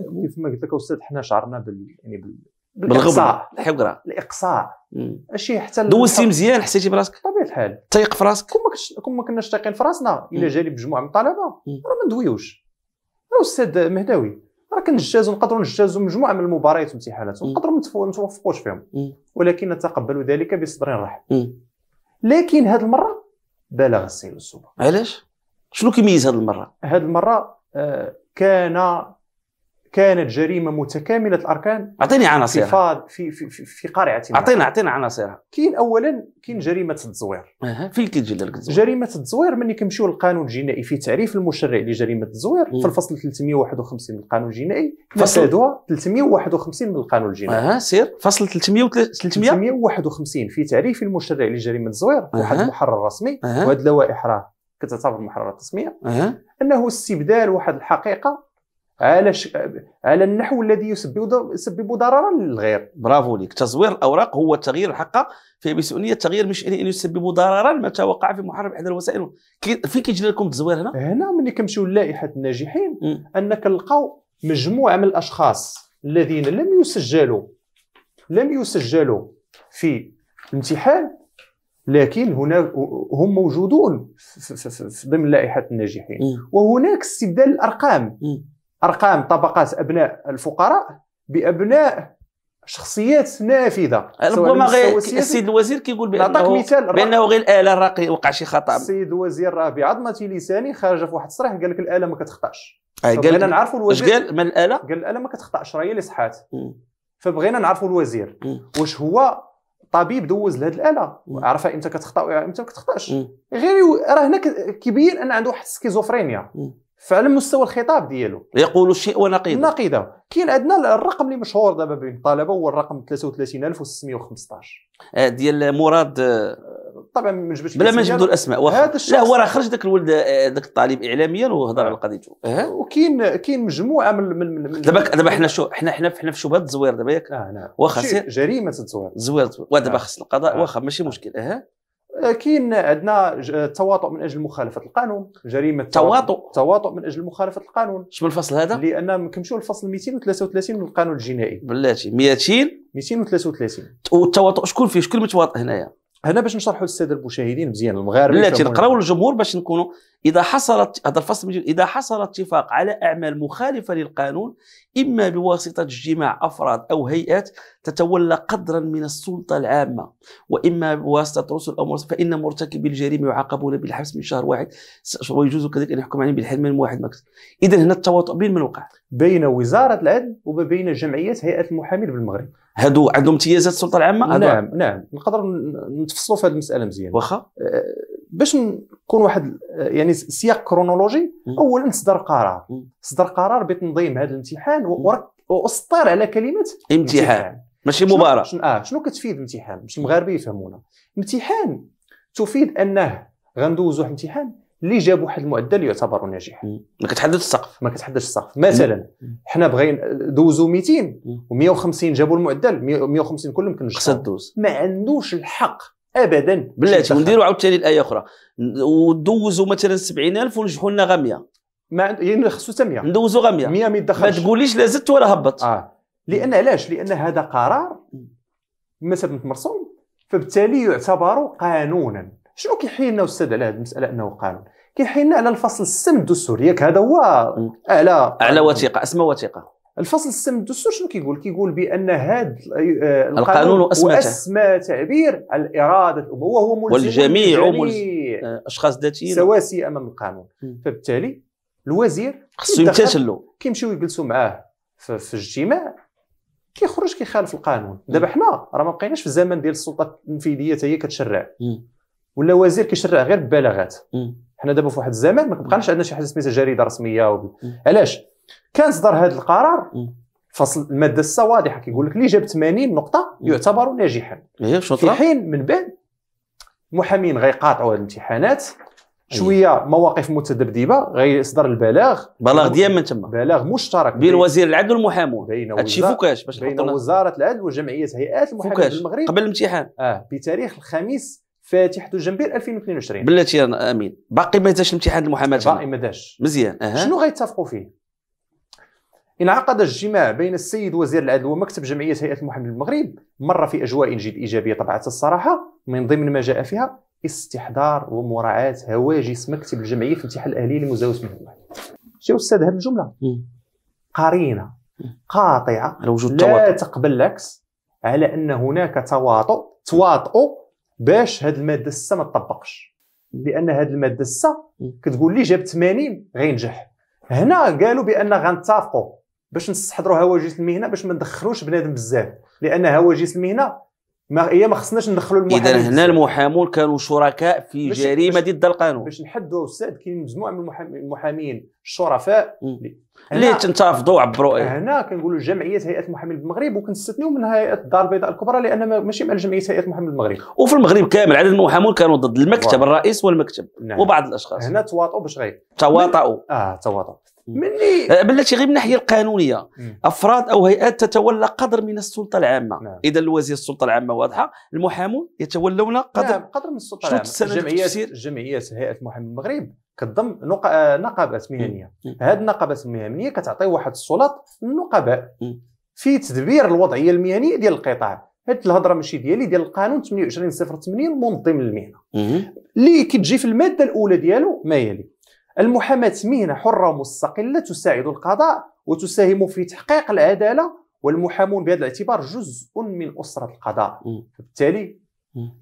كيف ما قلت لك استاذ حنا شعرنا بال يعني بال بالغبره الحقره الاقصاء شي حتى دوزتي مزيان حسيتي براسك بطبيعه الحال تايق في راسك كون ما كون ما كناش تايقين في راسنا الا جاني بمجموعه من الطلبه راه ما ندويوش راه استاذ مهداوي راه كنجازوا نقدروا نجازوا مجموعه من المباريات والامتحانات ونقدروا ما نتوفقوش فيهم ولكن نتقبل ذلك بصدر رحب لكن هذه المره بالغ السيد السوبر علاش شنو كيميز هذه المره هذه المره آه، كان كانت جريمه متكامله الاركان اعطيني عناصرها في فاض في في في, في قارعتنا اعطينا اعطينا عناصرها كاين اولا كاين جريمه التزوير في فين كتجي لك التزوير جريمه التزوير ملي كنمشيو للقانون الجنائي في تعريف المشرع لجريمه التزوير في الفصل 351 من القانون الجنائي فصل 351 من القانون الجنائي اها سير فصل 300 351 في تعريف المشرع لجريمه التزوير واحد المحرر رسمي وهذه اللوائح راه كتعتبر محررات التسميه انه استبدال واحد الحقيقه على ش... على النحو الذي يسبب يسبب ضررا للغير برافو لك تزوير الاوراق هو التغيير الحق في مسؤولية التغيير مش ان يسبب ضررا متى وقع في محرم احدى الوسائل كي... فين كيجري لكم التزوير هنا هنا ملي كنمشيو للائحه الناجحين م. ان كنلقاو مجموعه من الاشخاص الذين لم يسجلوا لم يسجلوا في امتحان لكن هنا هم موجودون ضمن لائحه الناجحين وهناك استبدال الارقام م. ارقام طبقات ابناء الفقراء بابناء شخصيات نافذه ربما غير السيد الوزير كيقول بانه مثال بانه غير الاله راه وقع شي خطا السيد الوزير راه بعظمه لساني خرج في واحد التصريح قال لك الاله ما كتخطاش بغينا نعرفوا الوزير قال من الاله قال الاله ما كتخطاش راه هي اللي صحات فبغينا نعرفوا الوزير واش هو طبيب دوز لهذ الاله عرفها امتى كتخطا وامتى ما كتخطاش غير راه هنا كيبين ان عنده واحد السكيزوفرينيا فعلى مستوى الخطاب ديالو يقول الشيء ونقيضه نقيضه كاين عندنا الرقم اللي مشهور دابا بين الطلبه هو الرقم 33615 آه، ديال مراد آه، طبعا ما جبتش بلا ما نجبدوا الاسماء واخا لا هو راه خرج ذاك الولد ذاك آه، الطالب اعلاميا وهضر على قضيته وكاين كاين مجموعه من من دابا دابا حنا شو حنا حنا حنا في شبهه الزوير دابا ياك اه نعم واخا جريمه الزوير الزوير ودابا نعم. خص القضاء واخا ماشي مشكل اه كاين عندنا التواطؤ من اجل مخالفه القانون جريمه التواطؤ التواطؤ من اجل مخالفه القانون شنو الفصل هذا لان كنمشيو للفصل 233 من القانون الجنائي بلاتي 200 233 والتواطؤ شكون فيه شكون متواطئ هنايا هنا باش نشرحوا للساده المشاهدين مزيان المغاربه لا نقراو للجمهور باش نكونوا اذا حصلت هذا الفصل اذا حصل اتفاق على اعمال مخالفه للقانون اما بواسطه اجتماع افراد او هيئات تتولى قدرا من السلطه العامه واما بواسطه رسل الامور فان مرتكبي الجريمه يعاقبون بالحبس من شهر واحد ويجوز كذلك ان يحكم عليهم بالحرمان واحد مكتب اذا هنا التواطؤ بين من وقع بين وزاره العدل وما بين جمعيات هيئه المحامين بالمغرب هادو عندهم امتيازات السلطه العامه نعم نعم نقدر نتفصلوا في هذه المساله مزيان واخا أه، باش نكون واحد يعني سياق كرونولوجي اولا صدر قرار صدر قرار بتنظيم هذا الامتحان واسطر على كلمه امتحان, ماشي مباراه شنو اه شنو كتفيد الامتحان باش المغاربه يفهمونا امتحان تفيد انه غندوزو واحد الامتحان اللي جاب واحد المعدل يعتبر ناجح ما كتحددش السقف ما كتحددش السقف مثلا حنا بغينا دوزو 200 و150 جابوا المعدل 150 كلهم كنجحوا خصها دوز ما عندوش الحق ابدا بلاتي ونديروا عاوتاني الايه اخرى ودوزوا مثلا 70000 ونجحوا لنا غا 100 ما عند... يعني خصو حتى 100 ندوزوا غا 100 100 ما يدخلش ما تقوليش لا زدت ولا هبط اه لان علاش لان هذا قرار مثلا مرسوم فبالتالي يعتبر قانونا شنو كيحيي لنا استاذ على هذه المساله انه قانون كيحيلنا على الفصل السم الدستوري ياك هذا هو اعلى اعلى وثيقه اسمى وثيقه الفصل السم الدستور شنو كيقول كيقول بان هذا آه، القانون واسمى تعبير عن الاراده وهو هو ملزم والجميع اشخاص ذاتيين سواسيه امام القانون فبالتالي الوزير خصو يمتثل له كيمشيو يجلسوا معاه في اجتماع كيخرج كيخالف القانون دابا حنا راه ما بقيناش في الزمن ديال السلطه التنفيذيه هي كتشرع ولا وزير كيشرع غير ببلاغات حنا دابا في واحد الزمان ما كنبقاش عندنا شي حاجه سميتها جريده رسميه وب... علاش كان صدر هذا القرار فصل الماده السا واضحه كيقول لك اللي جاب 80 نقطه يعتبر ناجحا في حين من بعد المحامين غيقاطعوا هذه الامتحانات أيوة. شويه مواقف متذبذبه غيصدر البلاغ بلاغ ديال من تما بلاغ مشترك بين وزير العدل والمحامون هادشي فوكاش باش بين وزاره العدل وجمعيه هيئات المحامين المغرب قبل الامتحان اه بتاريخ الخميس فاتح جنبير 2022 بلاتي امين باقي ما داش الامتحان المحاماه باقي ما داش مزيان أه. شنو غيتفقوا فيه انعقد الجماع بين السيد وزير العدل ومكتب جمعيه هيئه المحامين المغرب مر في اجواء جد ايجابيه طبعا الصراحه من ضمن ما جاء فيها استحضار ومراعاه هواجس مكتب الجمعيه في الامتحان الاهلي لمزاوله من واحد شي استاذ هذه الجمله قرينه قاطعه لا تقبل العكس على ان هناك تواطؤ تواطؤ باش هاد الماده السا ما تطبقش لان هاد الماده السا كتقول لي جاب 80 غينجح هنا قالوا بان غنتفقوا باش نستحضروا هواجس المهنه باش ما ندخلوش بنادم بزاف لان هواجس المهنه ما هي ما خصناش ندخلوا المحامين اذا هنا المحامون كانوا شركاء في جريمه ضد القانون باش نحدوا استاذ كاين مجموعه من المحامين الشرفاء اللي تنتفضوا وعبروا ايه هنا كنقولوا جمعيه هيئه المحامي بالمغرب وكنستثنيو من هيئه الدار البيضاء الكبرى لان ماشي مع جمعيه هيئه المحامي بالمغرب وفي المغرب كامل عدد المحامون كانوا ضد المكتب واو. الرئيس والمكتب نعم. وبعض الاشخاص هنا تواطؤوا باش غير تواطؤوا من... اه تواطؤوا مني آه، بلاتي غير من الناحيه القانونيه مم. افراد او هيئات تتولى قدر من السلطه العامه نعم. اذا الوزير السلطه العامه واضحه المحامون يتولون قدر نعم. قدر من السلطه العامه الجمعيات جمعيه هيئه المحامي المغرب كتضم نقابات مهنيه هاد النقابات المهنيه كتعطي واحد السلط للنقباء في تدبير الوضعيه المهنيه ديال القطاع هاد الهضره ماشي ديالي ديال القانون 28080 المنظم للمهنه منظم اللي كتجي في الماده الاولى ديالو ما يلي المحاماه مهنه حره مستقله تساعد القضاء وتساهم في تحقيق العداله والمحامون بهذا الاعتبار جزء من اسره القضاء وبالتالي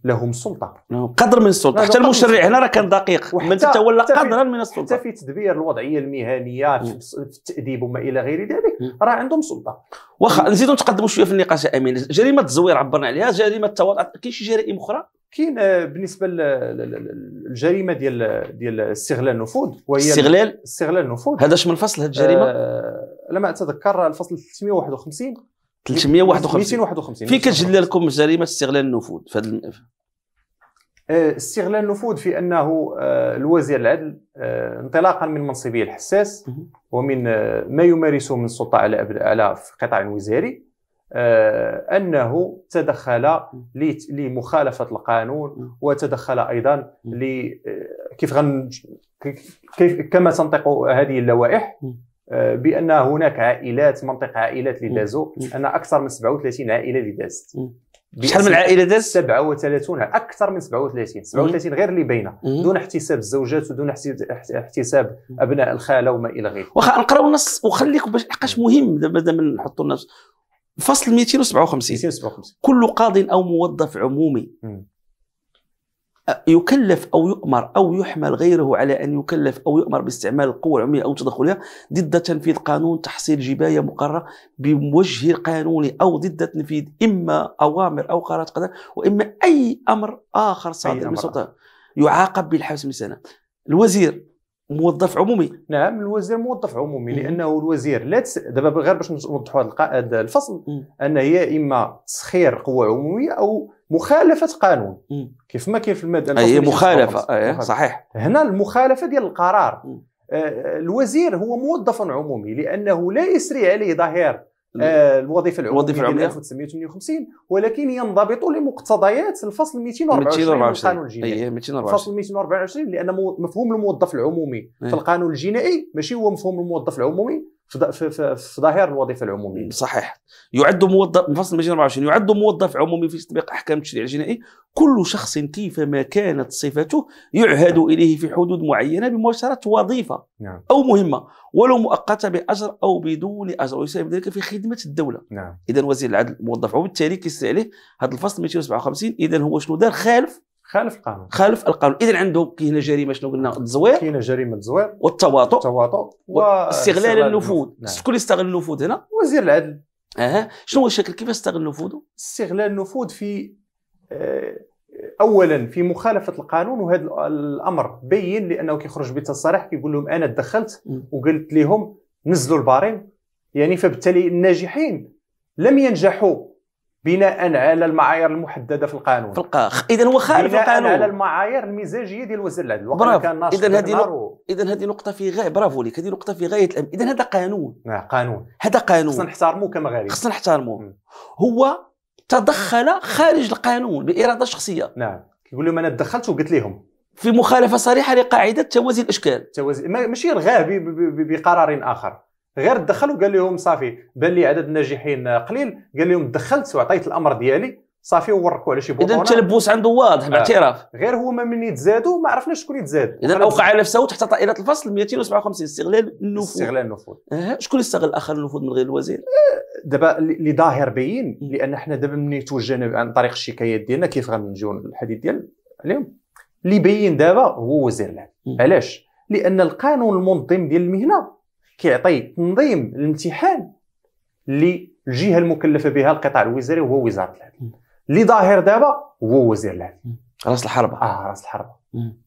لهم سلطه قدر من السلطه حتى المشرع هنا راه كان دقيق من تتولى قدرا من السلطه حتى في تدبير الوضعيه المهنيه في التاديب وما الى غير ذلك راه عندهم سلطه واخا نزيدو نتقدموا شويه في النقاش امين جريمه الزوير عبرنا عليها جريمه التواضع كاين شي جرائم اخرى كاين آه، بالنسبه للجريمه ديال ديال استغلال النفوذ وهي استغلال استغلال النفوذ هذا اش من فصل هذه الجريمه؟ آه لما اتذكر الفصل 351 351 251 في كتجلى لكم جريمه استغلال النفوذ في هذا آه، استغلال النفوذ في انه آه، الوزير العدل آه، انطلاقا من منصبه الحساس ومن ما يمارسه من السلطه على على قطاع وزاري انه تدخل لمخالفه القانون وتدخل ايضا كيف غن كيف كما تنطق هذه اللوائح آه، بان هناك عائلات منطقه عائلات اللي دازوا ان اكثر من 37 عائله اللي دازت شحال من عائله دازت 37 اكثر من 37 37 غير اللي باينه دون احتساب الزوجات ودون احتساب ابناء الخاله وما الى غيره واخا نقراو النص وخليك باش حقاش مهم دابا دابا نحطوا النص فصل 257 257 كل قاض او موظف عمومي مم. يكلف او يؤمر او يحمل غيره على ان يكلف او يؤمر باستعمال القوه العموميه او تدخلها ضد تنفيذ قانون تحصيل جبايه مقرره بوجه قانوني او ضد تنفيذ اما اوامر او قرارات قضاء واما اي امر اخر صادر من سلطه يعاقب بالحبس من سنه الوزير موظف عمومي نعم الوزير موظف عمومي لانه الوزير لا تس... دابا غير باش نوضحوا هذا الفصل ان هي اما تسخير قوه عموميه او مخالفه قانون كيف ما كاين في الماده هي مخالفه مخالفه صحيح هنا المخالفه ديال القرار آه، الوزير هو موظف عمومي لانه لا يسري عليه ظهير آه، الوظيفه العموميه الوظيفه العموميه 1958 ولكن ينضبط لمقتضيات الفصل 224 من القانون الجنائي 224 الفصل 224 لان مفهوم الموظف العمومي إيه. في القانون الجنائي ماشي هو مفهوم الموظف العمومي في, في, في ظاهره الوظيفه العموميه صحيح يعد موظف مفصل 224 يعد موظف عمومي في تطبيق احكام التشريع الجنائي كل شخص كيفما كانت صفته يعهد اليه في حدود معينه بمباشره وظيفه نعم. او مهمه ولو مؤقته باجر او بدون اجر ويساهم ذلك في خدمه الدوله نعم. اذا وزير العدل موظف وبالتالي كيستعليه عليه هذا الفصل 257 اذا هو شنو دار خالف خالف القانون خالف القانون اذا عنده كاينه جريمه شنو قلنا التزوير كاينه جريمه التزوير والتواطؤ التواطؤ واستغلال النفوذ نعم. شكون يستغل النفوذ هنا وزير العدل اها شنو هو الشكل كيفاش استغل نفوذه استغلال النفوذ في آه، اولا في مخالفه القانون وهذا الامر بين لانه كيخرج بتصريح كيقول لهم انا تدخلت وقلت لهم نزلوا البارين يعني فبالتالي الناجحين لم ينجحوا بناء على المعايير المحدده في القانون في اذا هو خالف القانون على المعايير المزاجيه ديال وزير العدل اذا هذه نق... اذا هذه نقطه في غايه برافو لك هذه نقطه في غايه الامن اذا هذا قانون نعم قانون هذا قانون خصنا نحترموه كمغاربه خصنا نحترموه هو تدخل خارج القانون باراده شخصيه نعم كيقول لهم انا تدخلت وقلت لهم في مخالفه صريحه لقاعده توازي الاشكال توازي ماشي رغاه بقرار اخر غير دخل وقال لهم صافي بان لي عدد الناجحين قليل قال لهم دخلت وعطيت الامر ديالي صافي وركوا على شي بوطونه اذا التلبس عنده واضح آه. باعتراف آه. غير ما من يتزادوا ما عرفناش شكون يتزاد اذا اوقع على نفسه تحت طائله الفصل 257 استغلال النفوذ استغلال النفوذ آه. شكون استغل اخر النفوذ من غير الوزير آه. دابا اللي ظاهر بين لان حنا دابا ملي توجهنا عن طريق الشكايات ديالنا كيف غنجيو الحديث ديال اليوم اللي بين دابا هو وزير العدل علاش لان القانون المنظم ديال المهنه كيعطي تنظيم الامتحان للجهه المكلفه بها القطاع الوزاري هو وزاره العدل اللي ظاهر دابا هو وزير العدل راس الحربه اه راس الحربه